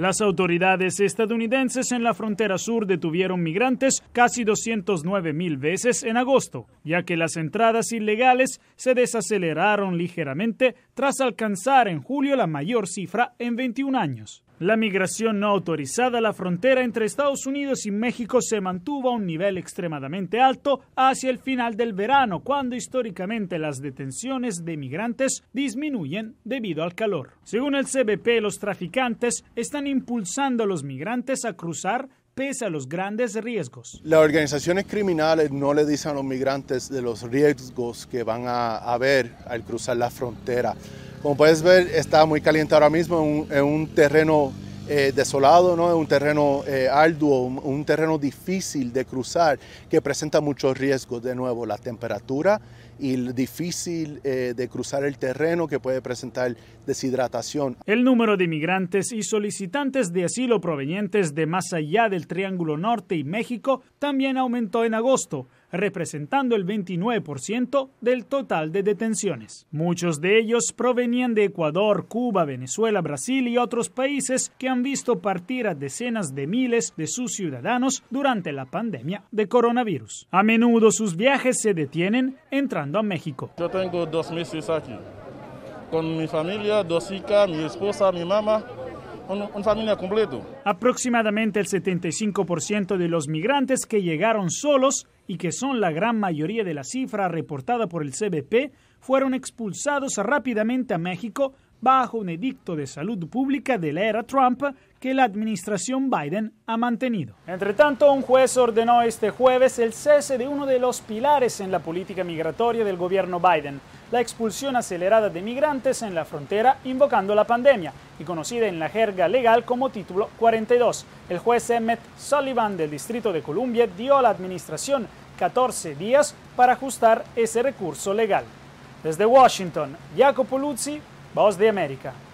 Las autoridades estadounidenses en la frontera sur detuvieron migrantes casi 209 mil veces en agosto, ya que las entradas ilegales se desaceleraron ligeramente tras alcanzar en julio la mayor cifra en 21 años. La migración no autorizada a la frontera entre Estados Unidos y México se mantuvo a un nivel extremadamente alto hacia el final del verano, cuando históricamente las detenciones de migrantes disminuyen debido al calor. Según el CBP, los traficantes están impulsando a los migrantes a cruzar pese a los grandes riesgos. Las organizaciones criminales no le dicen a los migrantes de los riesgos que van a haber al cruzar la frontera. Como puedes ver, está muy caliente ahora mismo en un, terreno eh, desolado, ¿no? un terreno eh, arduo, un, terreno difícil de cruzar que presenta muchos riesgos. De nuevo, la temperatura y difícil eh, de cruzar el terreno que puede presentar deshidratación. El número de inmigrantes y solicitantes de asilo provenientes de más allá del Triángulo Norte y México también aumentó en agosto representando el 29% del total de detenciones. Muchos de ellos provenían de Ecuador, Cuba, Venezuela, Brasil y otros países que han visto partir a decenas de miles de sus ciudadanos durante la pandemia de coronavirus. A menudo sus viajes se detienen entrando a México. Yo tengo dos meses aquí. Con mi familia, dos hijas, mi esposa, mi mamá, un, familia completo. Aproximadamente el 75% de los migrantes que llegaron solos y que son la gran mayoría de la cifra reportada por el CBP, fueron expulsados rápidamente a México bajo un edicto de salud pública de la era Trump que la administración Biden ha mantenido. Entre tanto, un juez ordenó este jueves el cese de uno de los pilares en la política migratoria del gobierno Biden, la expulsión acelerada de migrantes en la frontera invocando la pandemia y conocida en la jerga legal como título 42. El juez Emmett Sullivan del Distrito de Columbia dio a la administración 14 días para ajustar ese recurso legal. Desde Washington, Jacopo Luzzi, Voz de América.